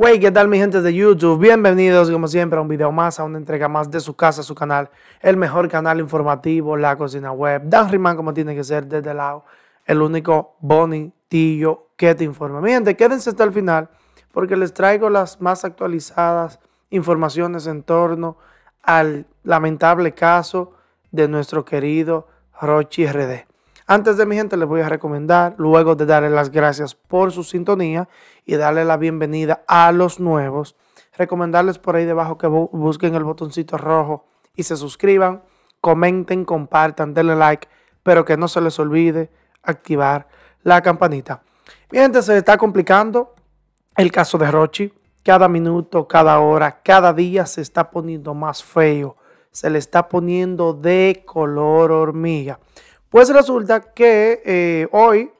Wey, ¿qué tal mi gente de YouTube? Bienvenidos como siempre a un video más, a una entrega más de su casa, su canal, el mejor canal informativo, la cocina web, Dan rimán como tiene que ser desde el lado, el único bonitillo que te informa. Mi gente, quédense hasta el final porque les traigo las más actualizadas informaciones en torno al lamentable caso de nuestro querido Rochi RD. Antes de mi gente les voy a recomendar, luego de darle las gracias por su sintonía y darle la bienvenida a los nuevos, recomendarles por ahí debajo que busquen el botoncito rojo y se suscriban, comenten, compartan, denle like, pero que no se les olvide activar la campanita. Mi gente se está complicando el caso de Rochi. Cada minuto, cada hora, cada día se está poniendo más feo. Se le está poniendo de color hormiga. Pues resulta que eh, hoy,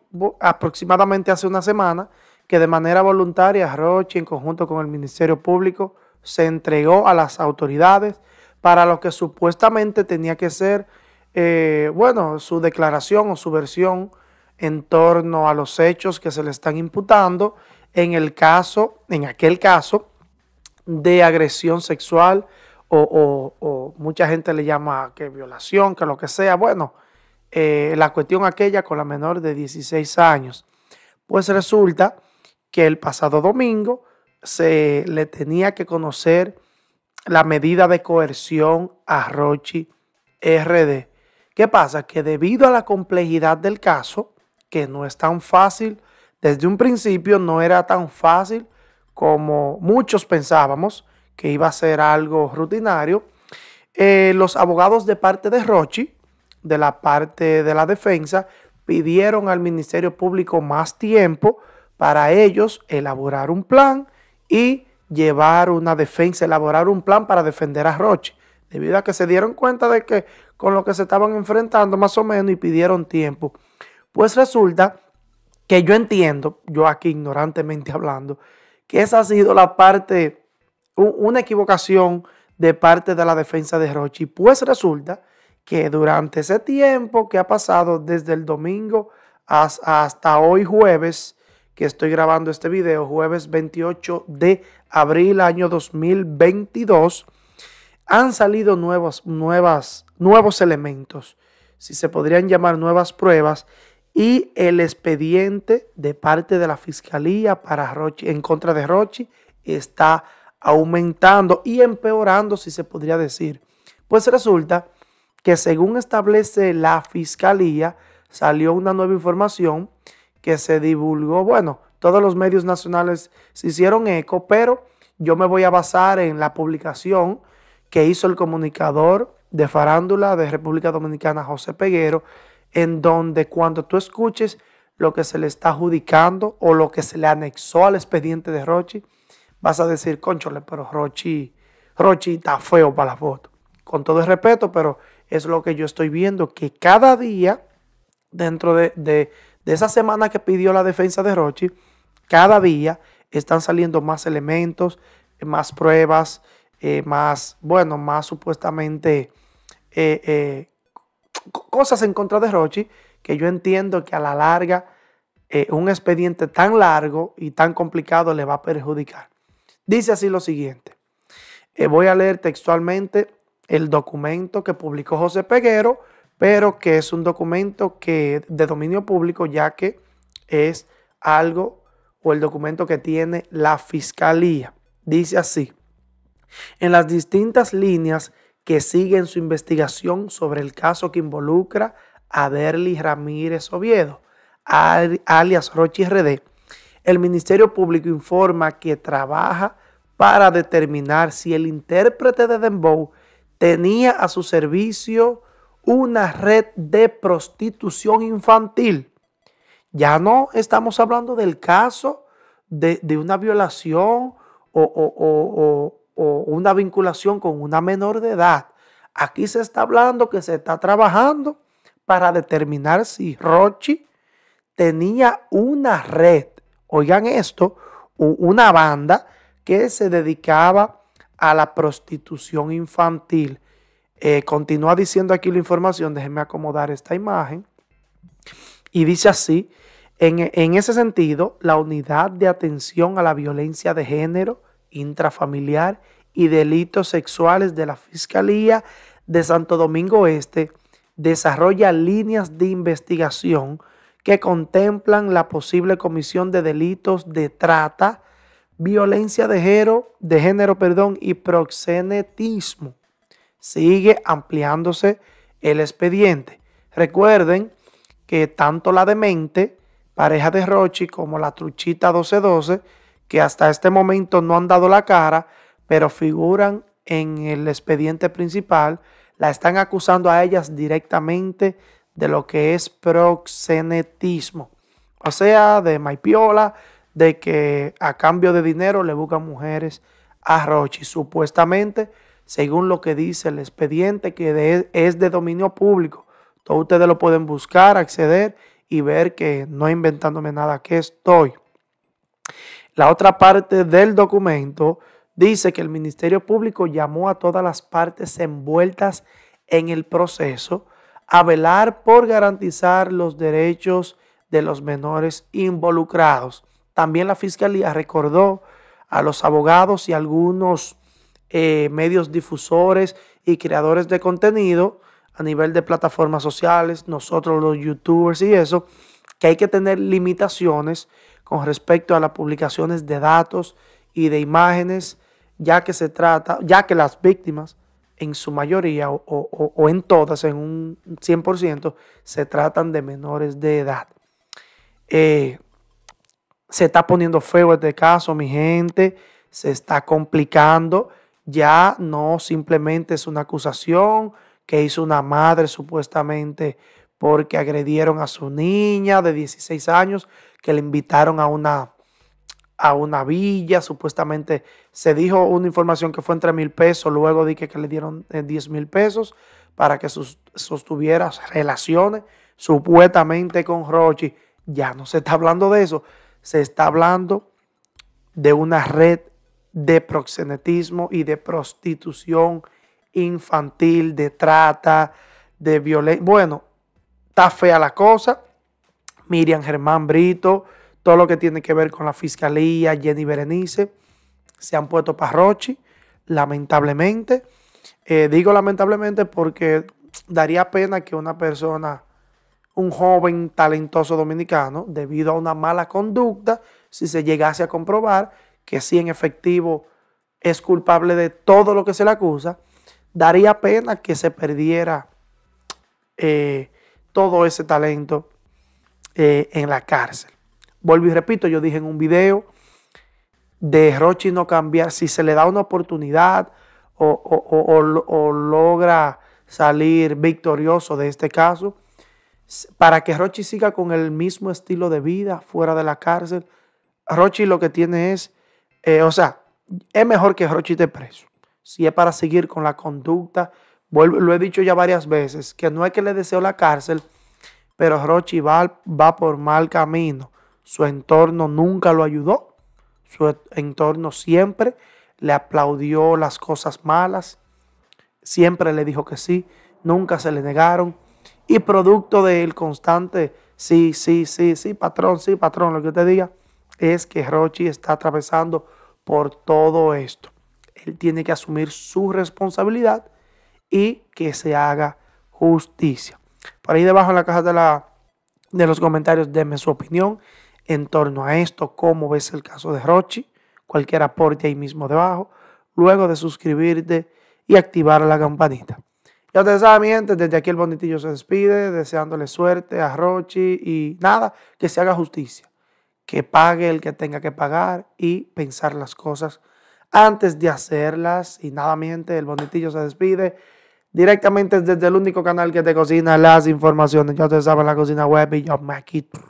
aproximadamente hace una semana, que de manera voluntaria Roche, en conjunto con el Ministerio Público, se entregó a las autoridades para lo que supuestamente tenía que ser, eh, bueno, su declaración o su versión en torno a los hechos que se le están imputando en el caso, en aquel caso, de agresión sexual o, o mucha gente le llama que violación, que lo que sea. Bueno, eh, la cuestión aquella con la menor de 16 años. Pues resulta que el pasado domingo se le tenía que conocer la medida de coerción a Rochi RD. ¿Qué pasa? Que debido a la complejidad del caso, que no es tan fácil, desde un principio no era tan fácil como muchos pensábamos que iba a ser algo rutinario, eh, los abogados de parte de Rochi de la parte de la defensa pidieron al Ministerio Público más tiempo para ellos elaborar un plan y llevar una defensa, elaborar un plan para defender a Roche, debido a que se dieron cuenta de que con lo que se estaban enfrentando más o menos y pidieron tiempo. Pues resulta que yo entiendo, yo aquí ignorantemente hablando, que esa ha sido la parte, una equivocación de parte de la defensa de Roche. Pues resulta que durante ese tiempo que ha pasado desde el domingo hasta hoy jueves, que estoy grabando este video, jueves 28 de abril año 2022, han salido nuevos, nuevas, nuevos elementos, si se podrían llamar nuevas pruebas, y el expediente de parte de la Fiscalía para en contra de Rochi está aumentando y empeorando, si se podría decir. Pues resulta que según establece la fiscalía, salió una nueva información que se divulgó, bueno, todos los medios nacionales se hicieron eco, pero yo me voy a basar en la publicación que hizo el comunicador de farándula de República Dominicana, José Peguero, en donde cuando tú escuches lo que se le está adjudicando o lo que se le anexó al expediente de Rochi, vas a decir, conchole, pero Rochi, Rochi está feo para la foto. Con todo el respeto, pero es lo que yo estoy viendo, que cada día, dentro de, esa semana que pidió la defensa de Rochi, cada día están saliendo más elementos, eh, más pruebas, eh, más, bueno, más supuestamente eh, cosas en contra de Rochi, que yo entiendo que a la larga un expediente tan largo y tan complicado le va a perjudicar. Dice así lo siguiente, voy a leer textualmente el documento que publicó José Peguero, pero que es un documento que de dominio público ya que es algo o el documento que tiene la fiscalía. Dice así, en las distintas líneas que siguen su investigación sobre el caso que involucra a Derly Ramírez Oviedo, alias Rochi RD, el Ministerio Público informa que trabaja para determinar si el intérprete de Dembow tenía a su servicio una red de prostitución infantil. Ya no estamos hablando del caso de, una violación o, o, una vinculación con una menor de edad. Aquí se está hablando que se está trabajando para determinar si Rochi tenía una red, oigan esto, una banda que se dedicaba a la prostitución infantil. Eh, continúa diciendo aquí la información, déjenme acomodar esta imagen. Y dice así, en, en ese sentido, la unidad de atención a la violencia de género intrafamiliar y delitos sexuales de la Fiscalía de Santo Domingo Este desarrolla líneas de investigación que contemplan la posible comisión de delitos de trata, violencia de género, de género perdón, y proxenetismo. Sigue ampliándose el expediente. Recuerden que tanto la demente, pareja de Rochi, como la truchita 1212, que hasta este momento no han dado la cara, pero figuran en el expediente principal, la están acusando a ellas directamente de lo que es proxenetismo, o sea, de maipiola, de que a cambio de dinero le buscan mujeres a Rochi. Supuestamente, según lo que dice el expediente, que es de dominio público. Todos ustedes lo pueden buscar, acceder y ver que no inventándome nada que estoy. La otra parte del documento dice que el Ministerio Público llamó a todas las partes envueltas en el proceso a velar por garantizar los derechos de los menores involucrados. También la Fiscalía recordó a los abogados y algunos eh, medios difusores y creadores de contenido a nivel de plataformas sociales, nosotros los youtubers y eso, que hay que tener limitaciones con respecto a las publicaciones de datos y de imágenes, ya que se trata, ya que las víctimas en su mayoría o, en todas, en un 100%, se tratan de menores de edad. Eh, se está poniendo feo este caso, mi gente, se está complicando. Ya no simplemente es una acusación que hizo una madre supuestamente porque agredieron a su niña de 16 años que le invitaron a una, a una villa. Supuestamente se dijo una información que fue entre mil pesos, luego dije que le dieron 10 eh, mil pesos para que sostuviera relaciones supuestamente con Rochi. Ya no se está hablando de eso se está hablando de una red de proxenetismo y de prostitución infantil, de trata, de violencia. Bueno, está fea la cosa. Miriam Germán Brito, todo lo que tiene que ver con la fiscalía, Jenny Berenice, se han puesto parrochi, lamentablemente. Eh, digo lamentablemente porque daría pena que una persona un joven talentoso dominicano debido a una mala conducta, si se llegase a comprobar que sí en efectivo es culpable de todo lo que se le acusa, daría pena que se perdiera eh, todo ese talento eh, en la cárcel. Vuelvo y repito, yo dije en un video de Rochi no cambiar, si se le da una oportunidad o logra salir victorioso de este caso, para que Rochi siga con el mismo estilo de vida fuera de la cárcel. Rochi lo que tiene es, eh, o sea, es mejor que Rochi esté preso. Si es para seguir con la conducta, lo he dicho ya varias veces, que no es que le deseo la cárcel, pero Rochi va, va por mal camino. Su entorno nunca lo ayudó. Su entorno siempre le aplaudió las cosas malas. Siempre le dijo que sí. Nunca se le negaron y producto del constante, sí, sí, sí, sí, patrón, sí, patrón, lo que te diga, es que Rochi está atravesando por todo esto. Él tiene que asumir su responsabilidad y que se haga justicia. Por ahí debajo en la caja de, la, de los comentarios, denme su opinión en torno a esto, cómo ves el caso de Rochi, cualquier aporte ahí mismo debajo, luego de suscribirte y activar la campanita. Ya te saben, desde aquí el bonitillo se despide, deseándole suerte a Rochi y nada, que se haga justicia, que pague el que tenga que pagar y pensar las cosas antes de hacerlas. Y nada, miente el bonitillo se despide directamente desde el único canal que te cocina las informaciones. Ya te saben, la cocina web y yo me quito.